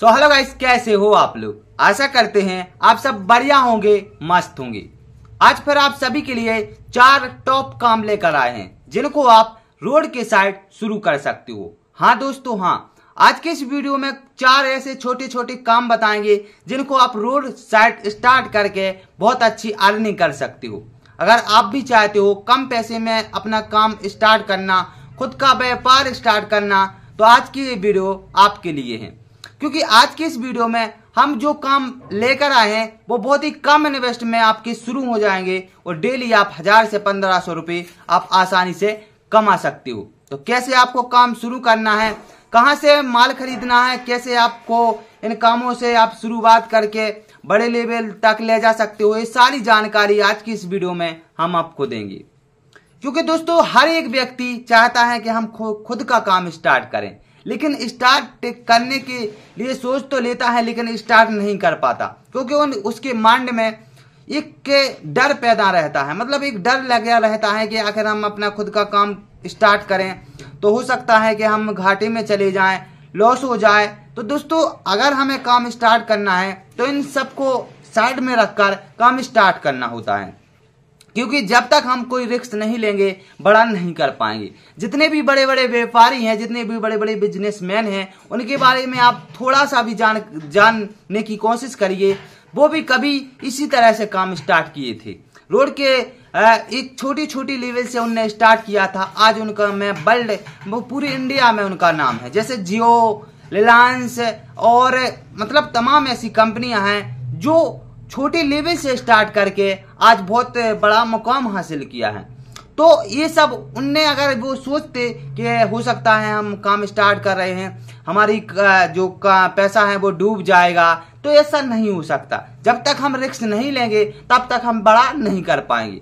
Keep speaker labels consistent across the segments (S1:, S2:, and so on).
S1: so hello guys कैसे हो आप लोग आशा करते हैं आप सब बढ़िया होंगे मस्त होंगे आज फिर आप सभी के लिए चार टॉप काम लेकर आए हैं जिनको आप रोड के साइड शुरू कर सकते हो हाँ दोस्तों हाँ आज के इस वीडियो में चार ऐसे छोटे छोटे काम बताएंगे जिनको आप रोड साइड स्टार्ट करके बहुत अच्छी अर्निंग कर सकते हो अगर आप भी चाहते हो कम पैसे में अपना काम स्टार्ट करना खुद का व्यापार स्टार्ट करना तो आज की ये वीडियो आपके लिए है क्योंकि आज के इस वीडियो में हम जो काम लेकर आए हैं वो बहुत ही कम इन्वेस्ट में आपके शुरू हो जाएंगे और डेली आप हजार से पंद्रह सौ रुपये आप आसानी से कमा सकते हो तो कैसे आपको काम शुरू करना है कहाँ से माल खरीदना है कैसे आपको इन कामों से आप शुरुआत करके बड़े लेवल तक ले जा सकते हो ये सारी जानकारी आज की इस वीडियो में हम आपको देंगे क्योंकि दोस्तों हर एक व्यक्ति चाहता है कि हम खुद का काम स्टार्ट करें लेकिन स्टार्ट करने के लिए सोच तो लेता है लेकिन स्टार्ट नहीं कर पाता क्योंकि उन उसके माइंड में एक के डर पैदा रहता है मतलब एक डर लग गया रहता है कि आखिर हम अपना खुद का काम स्टार्ट करें तो हो सकता है कि हम घाटे में चले जाएं लॉस हो जाए तो दोस्तों अगर हमें काम स्टार्ट करना है तो इन सबको साइड में रखकर काम स्टार्ट करना होता है क्योंकि जब तक हम कोई रिस्क नहीं लेंगे बड़ा नहीं कर पाएंगे जितने भी बड़े बड़े व्यापारी हैं जितने भी बड़े बड़े बिजनेसमैन हैं उनके बारे में आप थोड़ा सा भी जान जानने की कोशिश करिए वो भी कभी इसी तरह से काम स्टार्ट किए थे रोड के एक छोटी छोटी लेवल से उनने स्टार्ट किया था आज उनका मैं वर्ल्ड वो पूरे इंडिया में उनका नाम है जैसे जियो रिलायंस और मतलब तमाम ऐसी कंपनियां हैं जो छोटे लेवल से स्टार्ट करके आज बहुत बड़ा मुकाम हासिल किया है तो ये सब उनने अगर वो सोचते कि हो सकता है हम काम स्टार्ट कर रहे हैं हमारी जो का पैसा है वो डूब जाएगा तो ऐसा नहीं हो सकता जब तक हम रिस्क नहीं लेंगे तब तक हम बड़ा नहीं कर पाएंगे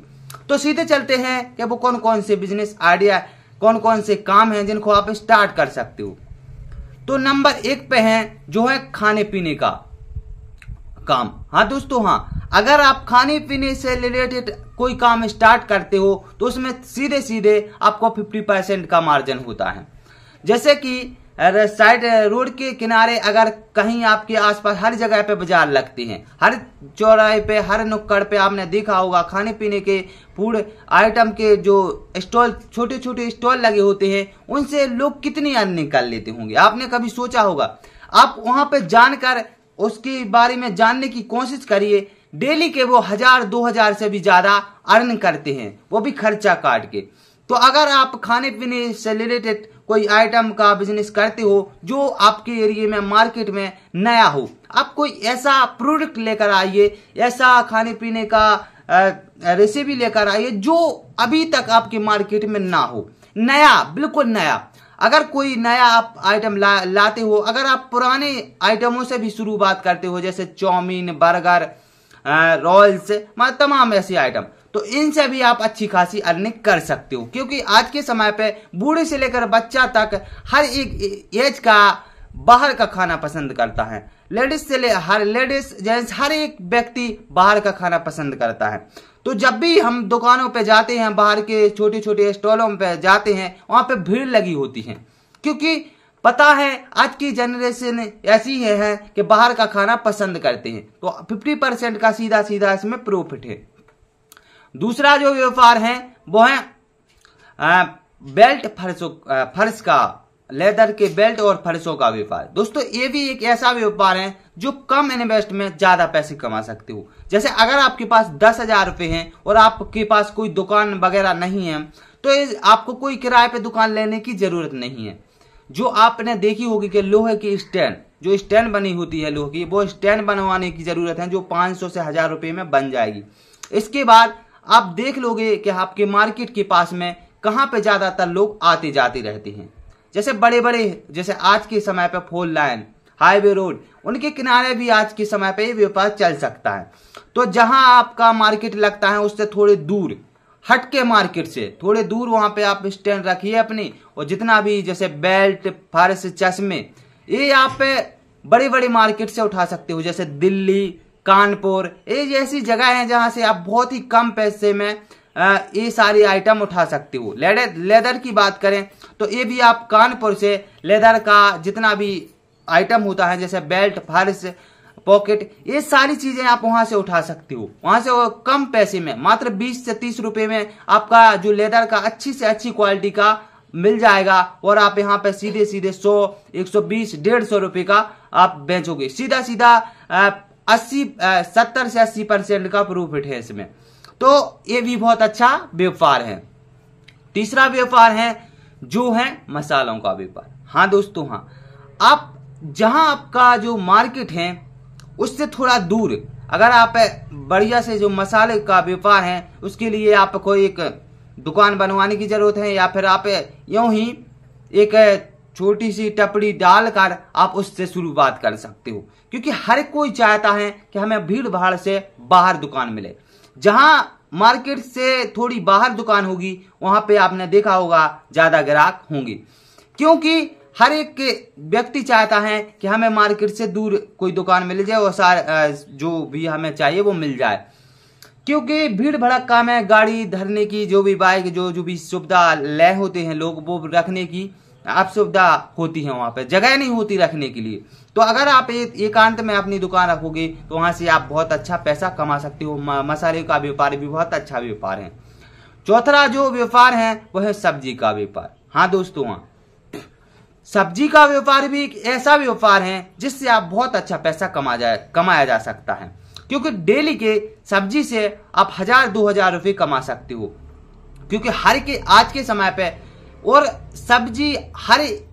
S1: तो सीधे चलते हैं कि वो कौन कौन से बिजनेस आइडिया कौन कौन से काम हैं जिनको आप स्टार्ट कर सकते हो तो नंबर एक पे है जो है खाने पीने का काम हाँ दोस्तों हाँ अगर आप खाने पीने से रिलेटेड कोई काम स्टार्ट करते हो तो उसमें सीधे सीधे आपको फिफ्टी परसेंट का मार्जिन होता है जैसे कि साइड रोड के किनारे अगर कहीं आपके आसपास हर जगह पे बाजार लगते हैं हर चौराहे पे हर नुक्कड़ पे आपने देखा होगा खाने पीने के फूड आइटम के जो स्टॉल छोटे छोटे स्टॉल लगे होते हैं उनसे लोग कितनी अर्निंग कर लेते होंगे आपने कभी सोचा होगा आप वहां पे जानकर उसके बारे में जानने की कोशिश करिए डेली के वो हजार दो हजार से भी ज्यादा अर्न करते हैं वो भी खर्चा काट के तो अगर आप खाने पीने से रिलेटेड कोई आइटम का बिजनेस करते हो जो आपके एरिए में मार्केट में नया हो आप कोई ऐसा प्रोडक्ट लेकर आइए ऐसा खाने पीने का रेसिपी लेकर आइए जो अभी तक आपके मार्केट में ना हो नया बिल्कुल नया अगर कोई नया आप आइटम ला, लाते हो अगर आप पुराने आइटमों से भी शुरू बात करते हो जैसे चाउमीन बर्गर रोल्स मतलब तमाम ऐसे आइटम तो इनसे भी आप अच्छी खासी अर्निंग कर सकते हो क्योंकि आज के समय पे बूढ़े से लेकर बच्चा तक हर एक एज का बाहर का खाना पसंद करता है लेडीज से ले हर लेडीज जेंट्स हर एक व्यक्ति बाहर का खाना पसंद करता है तो जब भी हम दुकानों पे जाते हैं बाहर के छोटे छोटे स्टॉलों पे जाते हैं वहां पे भीड़ लगी होती है क्योंकि पता है आज की जनरेशन ऐसी है, है कि बाहर का खाना पसंद करते हैं तो फिफ्टी परसेंट का सीधा सीधा इसमें प्रॉफिट है दूसरा जो व्यापार है वो है बेल्ट फर्श फर्श का लेदर के बेल्ट और फर्शों का व्यापार दोस्तों ये भी एक ऐसा व्यापार है जो कम इन्वेस्ट में ज्यादा पैसे कमा सकते हो जैसे अगर आपके पास दस हजार रुपए है और आपके पास कोई दुकान वगैरह नहीं है तो आपको कोई किराए पे दुकान लेने की जरूरत नहीं है जो आपने देखी होगी कि लोहे की स्टैंड जो स्टैंड बनी होती है लोहे की वो स्टैंड बनवाने की जरूरत है जो पांच सौ से हजार रुपये में बन जाएगी इसके बाद आप देख लोगे कि आपके मार्केट के पास में कहाँ पे ज्यादातर लोग आते जाते रहते हैं जैसे बड़े बड़े जैसे आज के समय पर फोर लाइन हाईवे रोड उनके किनारे भी आज के समय पर व्यापार चल सकता है तो जहां आपका मार्केट लगता है उससे थोड़े दूर हटके मार्केट से थोड़े दूर वहां पे आप स्टैंड रखिए अपनी और जितना भी जैसे बेल्ट फर्श चश्मे ये आप पे बड़ी बड़ी मार्केट से उठा सकते हो जैसे दिल्ली कानपुर ये जैसी जगह है जहां से आप बहुत ही कम पैसे में ये सारी आइटम उठा सकते हो लेदर लेदर की बात करें तो ये भी आप कानपुर से लेदर का जितना भी आइटम होता है जैसे बेल्ट फर्श पॉकेट ये सारी चीजें आप वहां से उठा सकते हो वहां से वो कम पैसे में मात्र 20 से 30 रुपए में आपका जो लेदर का अच्छी से अच्छी क्वालिटी का मिल जाएगा और आप यहाँ पे सीधे सीधे 100, 120, डेढ़ सौ रुपए का आप बेचोगे सीधा सीधा अस्सी सत्तर से अस्सी परसेंट का प्रॉफिट है इसमें तो ये भी बहुत अच्छा व्यापार है तीसरा व्यापार है जो है मसालों का व्यापार हाँ दोस्तों हाँ आप जहाँ आपका जो मार्केट है उससे थोड़ा दूर अगर आप बढ़िया से जो मसाले का व्यापार है उसके लिए आप कोई एक दुकान बनवाने की ज़रूरत है या फिर आप यूँ ही एक छोटी सी टपड़ी डालकर आप उससे शुरुआत कर सकते हो क्योंकि हर कोई चाहता है कि हमें भीड़ भाड़ से बाहर दुकान मिले जहाँ मार्केट से थोड़ी बाहर दुकान होगी वहां पे आपने देखा होगा ज्यादा ग्राहक होंगे क्योंकि हर एक व्यक्ति चाहता है कि हमें मार्केट से दूर कोई दुकान मिल जाए और सार जो भी हमें चाहिए वो मिल जाए क्योंकि भीड़ भड़क काम है गाड़ी धरने की जो भी बाइक जो जो भी सुविधा लय होते हैं लोग वो रखने की अब सुविधा होती है वहां पर जगह नहीं होती रखने के लिए तो अगर आप एकांत में अपनी दुकान रखोगे तो वहां से आप बहुत अच्छा पैसा कमा सकते हो मसाले का व्यापार भी बहुत अच्छा व्यापार है चौथा जो व्यापार है वह है सब्जी का व्यापार हाँ दोस्तों हाँ सब्जी का व्यापार भी एक ऐसा व्यापार है जिससे आप बहुत अच्छा पैसा कमा जाए कमाया जा सकता है क्योंकि डेली के सब्जी से आप हजार दो हजार रुपये कमा सकते हो क्योंकि हर के आज के समय पे और सब्जी हर